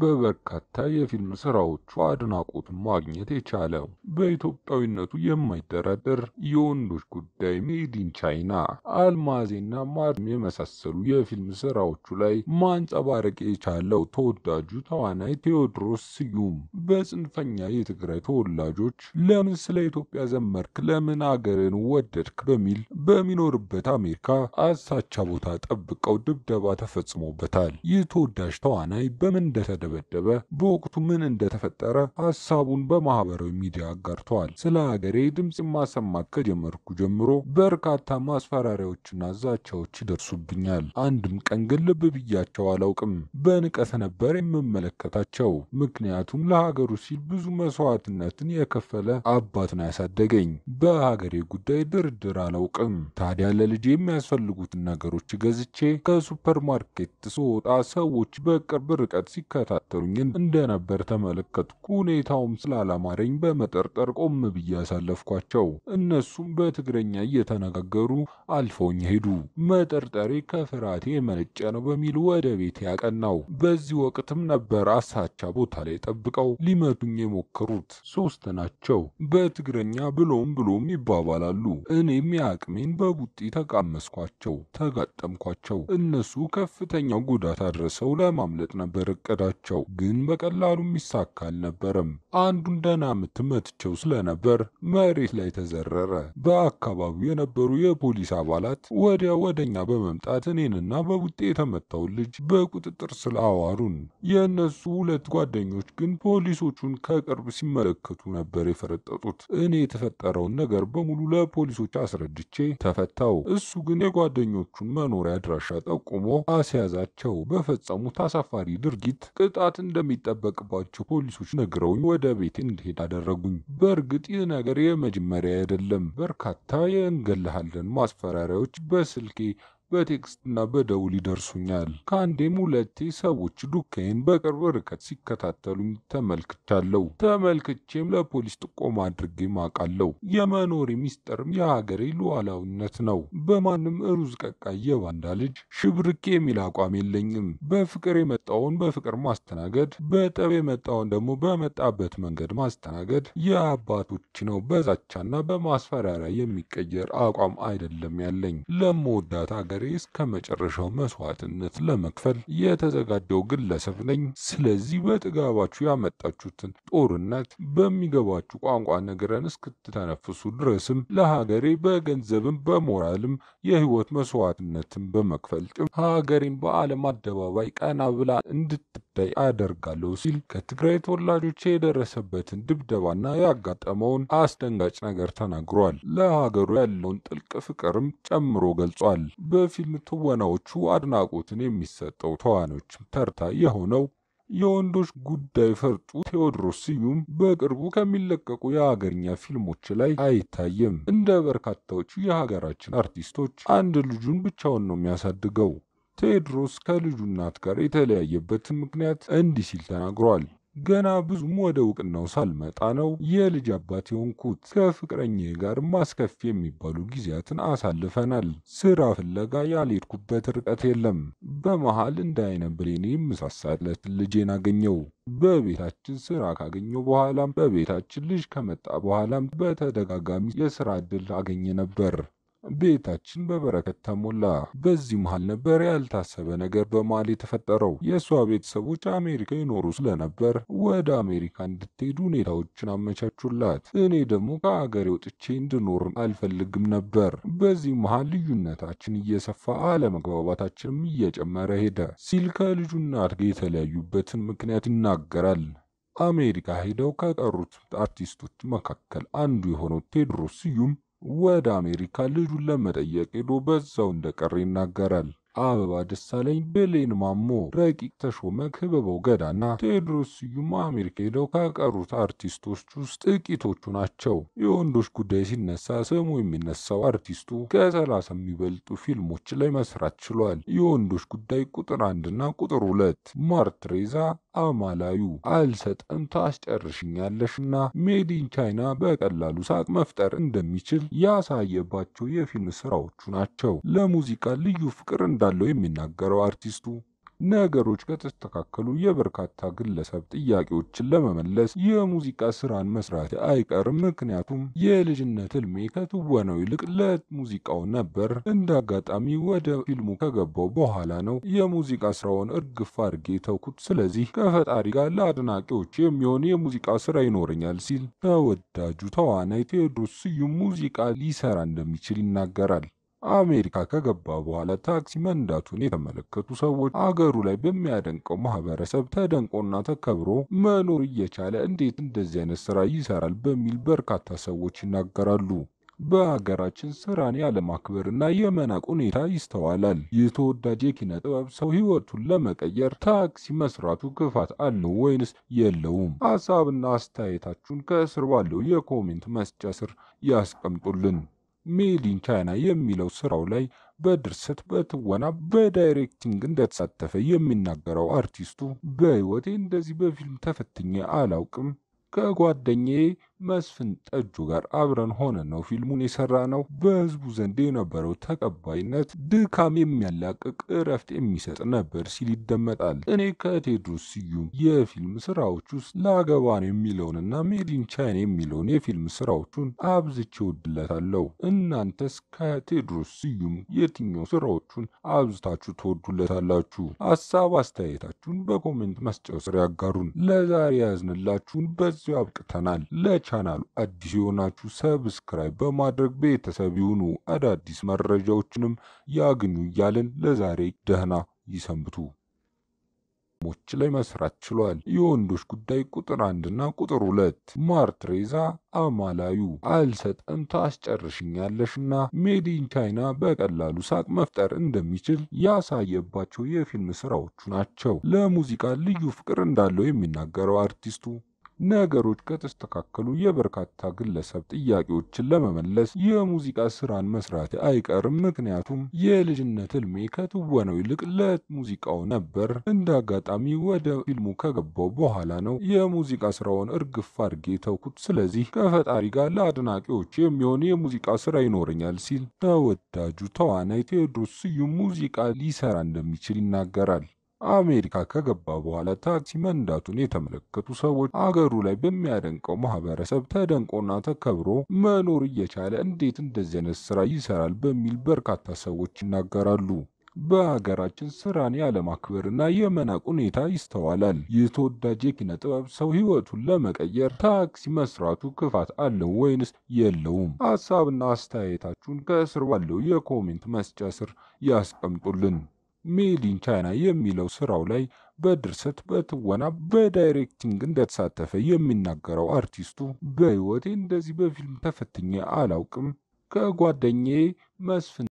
በበርካታ የፊልም ስራዎቹ አድናቆት ማግኘት የቻለው በኢትዮጵያዊነቱ የማይደራደር የወንዶች ጉዳይ፣ ሜድ ቻይና፣ አልማዜና ማርም የመሳሰሉ የፊልም ስራዎቹ ላይ ማንጸባረቅ የቻለው ተወዳጁ ተዋናይ ቴዎድሮስ ስዩም በጽንፈኛ የትግራይ ተወላጆች ለምን ስለ ኢትዮጵያ ዘመርክ ለምን አገርን ወደድክ በሚል በሚኖርበት አሜሪካ አሳቻ ቦታ ጠብቀው ድብደባ ተፈጽሞበታል። ይህ ተወዳጅ ተዋናይ በምን እንደተደበደበ በወቅቱ ምን እንደተፈጠረ ሀሳቡን በማህበራዊ ሚዲያ አጋርተዋል። ስለ ሀገሬ ድምፅ ማሰማት ከጀመርኩ ጀምሮ በርካታ ማስፈራሪያዎችና ዛቻዎች ይደርሱብኛል። አንድም ቀን ግን ልብ ብያቸው አላውቅም። በንቀት ነበር የምመለከታቸው። ምክንያቱም ለሀገሩ ሲል ብዙ መስዋዕትነትን የከፈለ አባት ነው ያሳደገኝ። በሀገሬ ጉዳይ ድርድር አላውቅም። ታዲያ ለልጅ የሚያስፈልጉትን ነገሮች ገዝቼ ከሱፐርማርኬት ስወጣ ሰዎች በቅርብ ርቀት ሲከ ሲከታተሉኝ እንደነበር ተመለከትኩ። ሁኔታውም ስላላማረኝ በመጠርጠር ቆም ብዬ አሳለፍኳቸው። እነሱም በትግረኛ እየተነጋገሩ አልፈውኝ ሄዱ። መጠርጠሬ ከፍርሃቴ የመነጨ ነው በሚል ወደ ቤት ያቀናው። በዚህ ወቅትም ነበር አሳቻ ቦታ ላይ ጠብቀው ሊመቱኝ የሞከሩት። ሶስት ናቸው። በትግረኛ ብሎም ብሎም ይባባላሉ። እኔም የአቅሜን በቡጢ ተቃመስኳቸው፣ ተጋጠምኳቸው። እነሱ ከፍተኛው ጉዳት አድረሰው ለማምለጥ ነበር እቅዳቸው። ነበራቸው፣ ግን በቀላሉ የሚሳካ አልነበረም። አንዱን ደህና ምትመትቸው ስለነበር መሬት ላይ ተዘረረ። በአካባቢው የነበሩ የፖሊስ አባላት ወዲያ ወደኛ በመምጣት እኔንና በቡጤ የተመታውን ልጅ በቁጥጥር ስር አዋሉን። የእነሱ ሁለት ጓደኞች ግን ፖሊሶቹን ከቅርብ ሲመለከቱ ነበር የፈረጠጡት። እኔ የተፈጠረውን ነገር በሙሉ ለፖሊሶች አስረድቼ ተፈታው። እሱ ግን የጓደኞቹን መኖሪያ አድራሻ ጠቁሞ አስያዛቸው። በፈጸሙት አሳፋሪ ድርጊት ቅጣት እንደሚጠበቅባቸው ፖሊሶች ነግረውኝ ወደ ቤቴ እንድሄድ አደረጉኝ። በእርግጥ ይህ ነገር የመጀመሪያ አይደለም። በርካታ የእንገልሃለን ማስፈራሪያዎች በስልኬ በቴክስትና በደውል ይደርሱኛል። ከአንዴም ሁለቴ ሰዎች ዱካዬን በቅርብ ርቀት ሲከታተሉኝ ተመልክቻለሁ። ተመልክቼም ለፖሊስ ጥቆማ አድርጌ ማቃለሁ። የመኖሬ ሚስጥርም የሀገሬ ሉዓላዊነት ነው። በማንም ሩዝ ቀቃይ የባንዳ ልጅ ሽብርኬ የሚል አቋም የለኝም። በፍቅር የመጣውን በፍቅር ማስተናገድ፣ በጠብ የመጣውን ደግሞ በመጣበት መንገድ ማስተናገድ የአባቶች ነው። በዛቻና በማስፈራሪያ የሚቀየር አቋም አይደለም ያለኝ ለመወዳት በሬ እስከ መጨረሻው መስዋዕትነት ለመክፈል የተዘጋጀው ግለሰብ ነኝ። ስለዚህ በጥጋባችሁ ያመጣችሁትን ጦርነት በሚገባችሁ ቋንቋ ነገረን እስክትተነፍሱ ድረስም ለሀገሬ በገንዘብም በሞራልም የህይወት መስዋዕትነትን በመክፈል ጭም ሀገሬን በዓለም አደባባይ ቀና ብላ እንድት ጉዳይ አደርጋለሁ ሲል ከትግራይ ተወላጆች የደረሰበትን ድብደባና ያጋጠመውን አስደንጋጭ ነገር ተናግሯል። ለሀገሩ ያለውን ጥልቅ ፍቅርም ጨምሮ ገልጿል። በፊልም ትወናዎቹ አድናቆትን የሚሰጠው ተዋናዮችም ተርታ የሆነው የወንዶች ጉዳይ ፈርጡ ቴዎድሮስ ስዩም በቅርቡ ከሚለቀቁ የሀገርኛ ፊልሞች ላይ አይታይም። እንደ በርካታዎቹ የሀገራችን አርቲስቶች አንድ ልጁን ብቻውን ነው የሚያሳድገው። ቴዎድሮስ ከልጁ እናት ጋር የተለያየበትን ምክንያት እንዲህ ሲል ተናግሯል። ገና ብዙም ወደ እውቅናው ሳልመጣ ነው የልጅ አባት የሆንኩት። ከፍቅረኛ ጋር ማስከፊ የሚባሉ ጊዜያትን አሳልፈናል። ስራ ፍለጋ ያልሄድኩበት ርቀት የለም። በመሃል እንደ አይነ ብሌን የምሳሳለት ልጄን አገኘው። በቤታችን ስራ ካገኘው በኋላም በቤታችን ልጅ ከመጣ በኋላም በተደጋጋሚ የስራ እድል አገኘ ነበር። ቤታችን በበረከት ተሞላ። በዚህ መሃል ነበር ያልታሰበ ነገር በመሃል የተፈጠረው። የእሷ ቤተሰቦች አሜሪካ ይኖሩ ስለነበር ወደ አሜሪካ እንድትሄድ ሁኔታዎችን አመቻቹላት። እኔ ደግሞ ከአገሬ ወጥቼ እንድኖር አልፈልግም ነበር። በዚህ መሃል ልዩነታችን እየሰፋ አለመግባባታችንም እየጨመረ ሄደ ሲል ከልጁ እናት ጋር የተለያዩበትን ምክንያት ይናገራል። አሜሪካ ሄደው ከቀሩት አርቲስቶች መካከል አንዱ የሆነው ቴዎድሮስ ስዩም ወደ አሜሪካ ልጁን ለመጠየቅ ሄዶ በዛው እንደቀረ ይናገራል። አበባ ደሳለኝ፣ ብሌን ማሞ፣ ረቂቅ ተሾመ፣ ክበበው ገዳና ቴዎድሮስ ስዩም አሜሪካ ሄደው ከቀሩት አርቲስቶች ውስጥ ጥቂቶቹ ናቸው። የወንዶች ጉዳይ ሲነሳ ስሙ የሚነሳው አርቲስቱ ከሰላሳ የሚበልጡ ፊልሞች ላይ መስራት ችሏል። የወንዶች ጉዳይ ቁጥር አንድና ቁጥር ሁለት ማርትሬዛ አማላዩ አልሰጠም ታስጨርሽኛለሽና ሜዲን ቻይና በቀላሉ ሳቅ መፍጠር እንደሚችል ያሳየባቸው የፊልም ስራዎቹ ናቸው። ለሙዚቃ ልዩ ፍቅር እንዳ እንዳለው የሚናገረው አርቲስቱ ነገሮች ከተስተካከሉ የበርካታ ግለሰብ ጥያቄዎችን ለመመለስ የሙዚቃ ስራን መስራት አይቀርም። ምክንያቱም የልጅነት ህልሜ ከትወነው ይልቅ ለሙዚቃው ነበር። እንደ አጋጣሚ ወደ ፊልሙ ከገባው በኋላ ነው የሙዚቃ ስራውን እርግፍ አድርጌ ተውኩት። ስለዚህ ከፈጣሪ ጋር ለአድናቂዎች የሚሆን የሙዚቃ ስራ ይኖረኛል ሲል ተወዳጁ ተዋናይ ቴዎድሮስ ስዩም ሙዚቃ ሊሰራ እንደሚችል ይናገራል። አሜሪካ ከገባ በኋላ ታክሲ መንዳቱን የተመለከቱ ሰዎች አገሩ ላይ በሚያደንቀው ማህበረሰብ ተደንቆና ተከብሮ መኖር እየቻለ እንዴት እንደዚህ አይነት ስራ ይሰራል በሚል በርካታ ሰዎች ይናገራሉ። በሀገራችን ስራን ያለማክበርና የመናቅ ሁኔታ ይስተዋላል። ይህ ተወዳጅ የኪነ ጥበብ ሰው ህይወቱን ለመቀየር ታክሲ መስራቱ ክፋት አለው ወይንስ የለውም? ሀሳብና አስተያየታችሁን ከስር ባለው የኮሜንት መስጫ ስር ያስቀምጡልን። ሜድ ኢን ቻይና የሚለው ስራው ላይ በድርሰት በትወና በዳይሬክቲንግ እንደተሳተፈ የሚናገረው አርቲስቱ በህይወቴ እንደዚህ በፊልም ተፈትኜ አላውቅም። ከጓደኛዬ መስፍን ጠጁ ጋር አብረን ሆነን ነው ፊልሙን የሰራ ነው። በህዝቡ ዘንድ የነበረው ተቀባይነት ድካም የሚያላቅቅ እረፍት የሚሰጥ ነበር ሲል ይደመጣል። እኔ ከቴዎድሮስ ስዩም የፊልም ስራዎች ውስጥ ላገባን የሚለውንና ሜዲን ቻይን የሚለውን የፊልም ስራዎቹን አብዝቼ ወድለታለሁ። እናንተስ ከቴዎድሮስ ስዩም የትኛው ስራዎቹን አብዝታችሁ ትወዱለታላችሁ? ሀሳብ አስተያየታችሁን በኮሜንት መስጫው ስር ያጋሩን። ለዛሬ ያዝንላችሁን በዚሁ አብቅተናል። ለቻናሉ አዲስ የሆናችሁ ሰብስክራይብ በማድረግ ቤተሰብ ይሁኑ። አዳዲስ መረጃዎችንም ያግኙ እያልን ለዛሬ ደህና ይሰንብቱ። ሞች ላይ መስራት ችሏል። የወንዶች ጉዳይ ቁጥር አንድና ቁጥር ሁለት ማርትሬዛ አማላዩ አልሰጠም ታስጨርሽኛለሽና ሜዲን ቻይና በቀላሉ ሳቅ መፍጠር እንደሚችል ያሳየባቸው የፊልም ስራዎቹ ናቸው። ለሙዚቃ ልዩ ፍቅር እንዳለው የሚናገረው አርቲስቱ ነገሮች ከተስተካከሉ የበርካታ ግለሰብ ጥያቄዎችን ለመመለስ የሙዚቃ ስራን መስራት አይቀርም። ምክንያቱም የልጅነት እልሜ ከትወነው ይልቅ ለሙዚቃው ነበር። እንደ አጋጣሚ ወደ ፊልሙ ከገባው በኋላ ነው የሙዚቃ ስራውን እርግፍ አድርጌ ተውኩት። ስለዚህ ከፈጣሪ ጋር ለአድናቂዎች የሚሆን የሙዚቃ ስራ ይኖረኛል ሲል ተወዳጁ ተዋናይ ቴዎድሮስ ስዩም ሙዚቃ ሊሰራ እንደሚችል ይናገራል። አሜሪካ ከገባ በኋላ ታክሲ መንዳቱን የተመለከቱ ሰዎች አገሩ ላይ በሚያደንቀው ማህበረሰብ ተደንቆና ተከብሮ መኖር እየቻለ እንዴት እንደዚህ አይነት ስራ ይሰራል በሚል በርካታ ሰዎች ይናገራሉ። በሀገራችን ስራን ያለማክበርና የመናቅ ሁኔታ ይስተዋላል። ይህ ተወዳጅ የኪነ ጥበብ ሰው ህይወቱን ለመቀየር ታክሲ መስራቱ ክፋት አለው ወይንስ የለውም? ሀሳብና አስተያየታችሁን ከስር ባለው የኮሜንት መስጫ ስር ያስቀምጡልን። ሜድ ኢን ቻይና የሚለው ስራው ላይ በድርሰት በትወና በዳይሬክቲንግ እንደተሳተፈ የሚናገረው አርቲስቱ በሕይወቴ እንደዚህ በፊልም ተፈትኜ አላውቅም። ከጓደኛዬ መስፍን